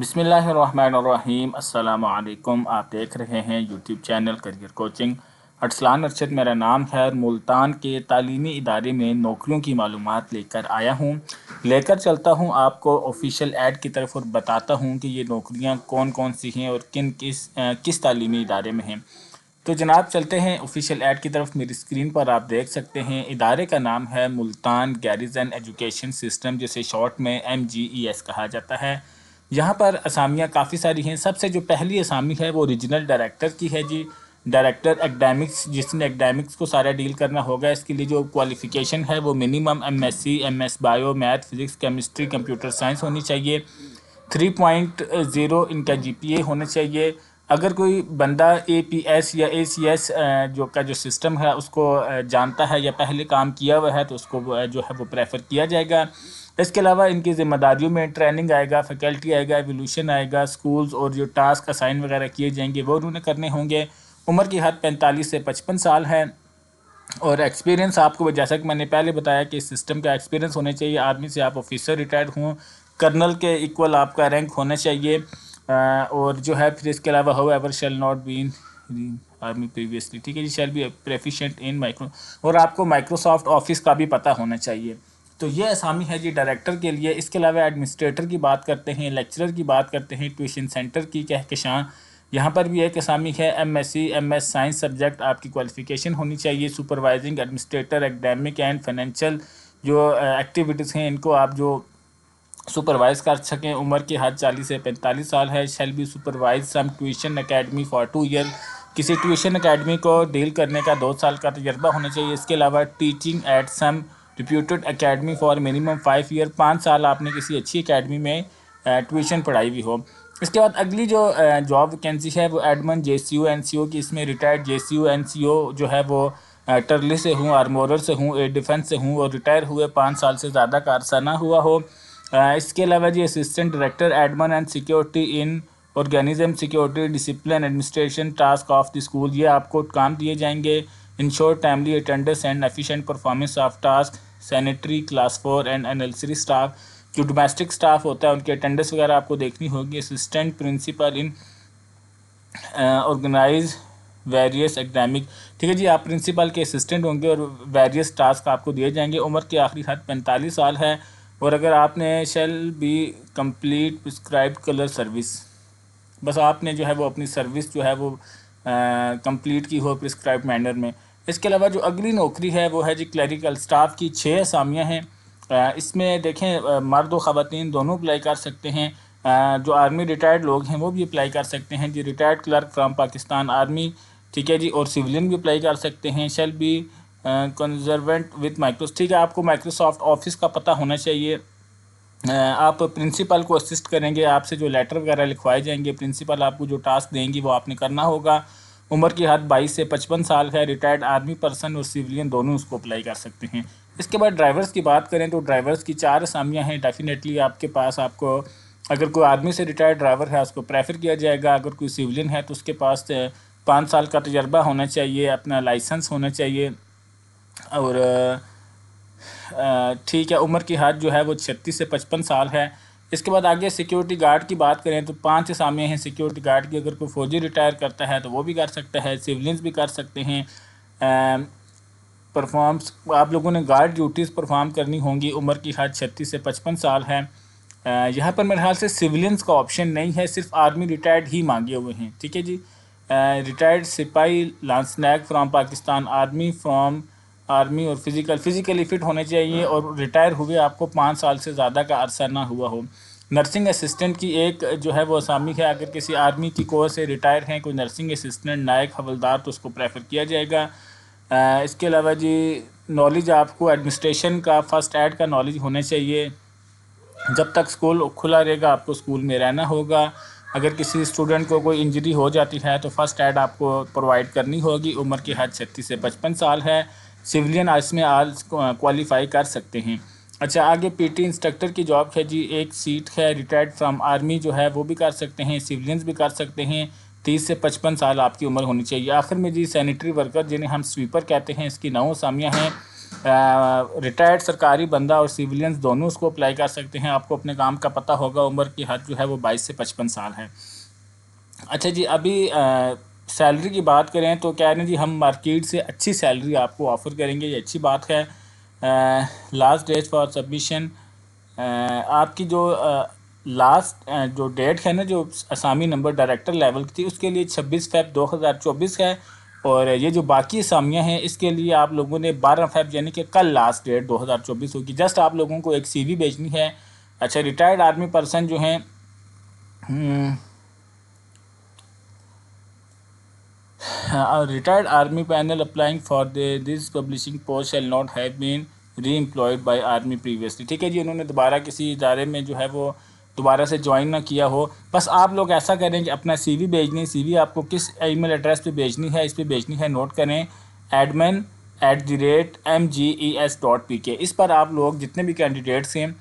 बिसमीम् अल्लाम आप देख रहे हैं YouTube channel career coaching Arsalan Arshad मेरा नाम है और मुल्तान के तलीमी इदारे में नौकरियों की मालूम लेकर आया हूँ लेकर चलता हूँ आपको ऑफिशियल ऐड की तरफ और बताता हूँ कि ये नौकरियाँ कौन कौन सी हैं और किन किस आ, किस तलीमी इदारे में हैं तो जनाब चलते हैं ऑफिशियल ऐड की तरफ मेरी स्क्रीन पर आप देख सकते हैं इदारे का नाम है मुल्तान गैरिजन एजुकेशन सिस्टम जिसे शॉर्ट में एम e कहा जाता है यहाँ पर असामियाँ काफ़ी सारी हैं सबसे जो पहली असामी है वो रीजनल डायरेक्टर की है जी डायरेक्टर एकेडमिक्स जिसने एकेडमिक्स को सारा डील करना होगा इसके लिए जो क्वालिफिकेशन है वो minimum MSc MS bio math physics chemistry computer science होनी चाहिए थ्री पॉइंट ज़ीरो इनका जीपीए होना चाहिए अगर कोई बंदा ए पी एस या ए सी एस जो का जो सिस्टम है उसको जानता है या पहले काम किया हुआ है तो उसको जो है वो प्रेफर किया जाएगा इसके अलावा इनकी ज़िम्मेदारियों में ट्रेनिंग आएगा फैकल्टी आएगा एवोल्यूशन आएगा स्कूल्स और जो टास्क असाइन वगैरह किए जाएंगे वो उन्होंने करने होंगे उम्र की हद पैंतालीस से पचपन साल है और एक्सपीरियंस आपको जैसा कि मैंने पहले बताया कि इस सिस्टम का एक्सपीरियंस होना चाहिए आर्मी से आप ऑफिसर रिटायर्ड हों कर्नल के इक्वल आपका रैंक होना चाहिए और जो है फिर इसके अलावा however shall not be in army previously ठीक है जी shall be proficient in micro और आपको माइक्रोसॉफ्ट ऑफिस का भी पता होना चाहिए तो ये असामी है जी डायरेक्टर के लिए इसके अलावा एडमिनिस्ट्रेटर की बात करते हैं लेक्चरर की बात करते हैं ट्यूशन सेंटर की कहकशां यहाँ पर भी एक असामी है M S C M S science subject आपकी क्वालिफिकेशन होनी चाहिए supervising administrator academic and financial जो एक्टिविटीज़ हैं इनको आप जो सुपरवाइज कर सकें उम्र की हद चालीस से पैंतालीस साल है shall be supervise some tuition academy for two year किसी ट्यूशन अकेडमी को डील करने का दो साल का तजर्बा होना चाहिए इसके अलावा teaching at some reputed academy for minimum five year पाँच साल आपने किसी अच्छी अकेडमी में ट्यूशन पढ़ाई हुई हो इसके बाद अगली जो जॉब वैकेंसी है वो admin J C U N C O की इसमें retired J C U N C O जो है वो टर्ली से हूँ आर्मोरर से हूँ एयर डिफेंस से हूँ और रिटायर हुए पाँच साल से ज़्यादा का अरसा ना हुआ हो इसके अलावा जी assistant director admin and security in organism security discipline administration task of the school ये आपको काम दिए जाएंगे ensure timely attendance and efficient performance of task sanitary class four and N staff जो डोमेस्टिक स्टाफ होता है उनके अटेंडेंस वगैरह आपको देखनी होगी assistant principal in organize various academic ठीक है जी आप प्रिंसिपल के असिस्टेंट होंगे और वेरियस टास्क आपको दिए जाएंगे उम्र की आखिरी हद पैंतालीस साल है और अगर आपने shall be complete prescribe colour service बस आपने जो है वो अपनी सर्विस जो है वो कंप्लीट uh, की हो प्रिस्क्राइब मैनर में इसके अलावा जो अगली नौकरी है वो है जी क्लरिकल स्टाफ की छः असामियाँ हैं इसमें देखें मर्द व ख़वान दोनों अप्लाई कर सकते हैं जो आर्मी रिटायर्ड लोग हैं वो भी अप्लाई कर सकते हैं जी retired clerk from Pakistan army ठीक है जी और सिविलियन भी अप्लाई कर सकते हैं shall be conversant with micros ठीक है आपको माइक्रोसॉफ्ट ऑफिस का पता होना चाहिए आप प्रिंसिपल को असिस्ट करेंगे आपसे जो लेटर वगैरह लिखवाए जाएंगे प्रिंसिपल आपको जो टास्क देंगी वो आपने करना होगा उम्र की हद 22 से 55 साल है रिटायर्ड आर्मी पर्सन और सिविलियन दोनों उसको अप्लाई कर सकते हैं इसके बाद ड्राइवर्स की बात करें तो ड्राइवर्स की चार असामियाँ हैं डेफिनेटली आपके पास आपको अगर कोई आर्मी से रिटायर्ड ड्राइवर है उसको प्रेफर किया जाएगा अगर कोई सिविलियन है तो उसके पास पाँच साल का तजर्बा होना चाहिए अपना लाइसेंस होना चाहिए और ठीक है उम्र की हद जो है वो छत्तीस से पचपन साल है इसके बाद आगे सिक्योरिटी गार्ड की बात करें तो पाँच असामियाँ हैं सिक्योरिटी गार्ड की अगर कोई फौजी रिटायर करता है तो वो भी कर सकता है सिविलियंस भी कर सकते हैं परफॉर्म्स आप लोगों ने गार्ड ड्यूटीज़ परफॉर्म करनी होंगी उम्र की हद छत्तीस से पचपन साल है यहाँ पर मेरे ख्याल से सिविलियंस का ऑप्शन नहीं है सिर्फ आर्मी रिटायर्ड ही मांगे हुए हैं ठीक है जी रिटायर्ड सिपाही lance naik from Pakistan army from army और फिज़िकल फिज़िकली फ़िट होने चाहिए हाँ। और रिटायर हुए आपको पाँच साल से ज़्यादा का अरसा ना हुआ हो नर्सिंग असिस्टेंट की एक जो है वो असामी है अगर किसी आर्मी की कोर से रिटायर हैं कोई नर्सिंग असिस्टेंट नायक हवलदार तो उसको प्रेफर किया जाएगा आ, इसके अलावा जी नॉलेज आपको एडमिनिस्ट्रेशन का फ़र्स्ट एड का नॉलेज होना चाहिए जब तक स्कूल खुला रहेगा आपको स्कूल में रहना होगा अगर किसी स्टूडेंट को कोई इंजरी हो जाती है तो फ़र्स्ट एड आपको प्रोवाइड करनी होगी उम्र की हद छत्तीस से पचपन साल है सिविलियन इसमें आल क्वालिफाई कर सकते हैं अच्छा आगे पीटी इंस्ट्रक्टर की जॉब है जी एक सीट है रिटायर्ड फ्राम आर्मी जो है वो भी कर सकते हैं सिविलियंस भी कर सकते हैं तीस से पचपन साल आपकी उम्र होनी चाहिए आखिर में जी सैनिटरी वर्कर जिन्हें हम स्वीपर कहते हैं इसकी नौ असामियाँ हैं रिटायर्ड सरकारी बंदा और सिविलियंस दोनों उसको अप्लाई कर सकते हैं आपको अपने काम का पता होगा उम्र की हद जो है वो बाईस से पचपन साल है अच्छा जी अभी आ, सैलरी की बात करें तो कह रहे हैं जी हम मार्केट से अच्छी सैलरी आपको ऑफ़र करेंगे ये अच्छी बात है लास्ट डेट फॉर सबमिशन आपकी जो लास्ट जो डेट है ना जो असामी नंबर डायरेक्टर लेवल की थी उसके लिए छब्बीस फेब दो हज़ार चौबीस है और ये जो बाकी असामियाँ हैं इसके लिए आप लोगों ने बारह फेब यानी कि कल लास्ट डेट दो हज़ार चौबीस होगी जस्ट आप लोगों को एक सी वी भेजनी है अच्छा रिटायर्ड आर्मी पर्सन जो हैं hmm, retired army panel applying for the this publishing post shall not have been reemployed by army previously ठीक है जी उन्होंने दोबारा किसी इदारे में जो है वो दोबारा से ज्वाइन ना किया हो बस आप लोग ऐसा करें कि अपना सी भेजने भेजनी वी आपको किस ई मेल एड्रेस पर भेजनी है इस पर भेजनी है नोट करें admin at the rate M G E S dot P K इस पर आप लोग जितने भी कैंडिडेट्स हैं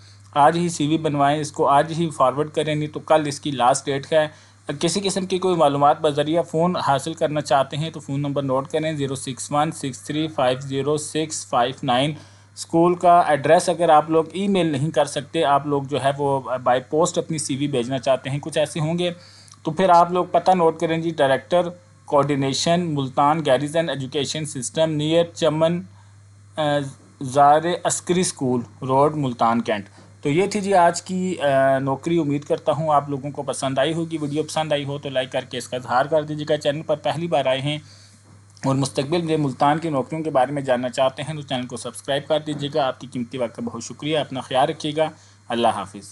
आज ही सी वी बनवाएं इसको आज ही फॉरवर्ड करें नहीं तो कल इसकी लास्ट डेट है किसी किस्म की कोई मालूम बजरिया फ़ोन हासिल करना चाहते हैं तो फ़ोन नंबर नोट करें zero six one six three five zero six five nine school का एड्रेस अगर आप लोग ईमेल नहीं कर सकते आप लोग जो है वो बाय पोस्ट अपनी सीवी भेजना चाहते हैं कुछ ऐसे होंगे तो फिर आप लोग पता नोट करें जी director coordination Multan garrison education system near Chaman Zar Askari school road Multan cantt तो ये थी जी आज की नौकरी उम्मीद करता हूँ आप लोगों को पसंद आई होगी वीडियो पसंद आई हो तो लाइक करके इसका इजहार कर दीजिएगा चैनल पर पहली बार आए हैं और मुस्तबिल में मुल्तान की नौकरियों के बारे में जानना चाहते हैं तो चैनल को सब्सक्राइब कर दीजिएगा आपकी कीमती वक्त का बहुत शुक्रिया अपना ख्याल रखिएगा अल्लाह हाफिज़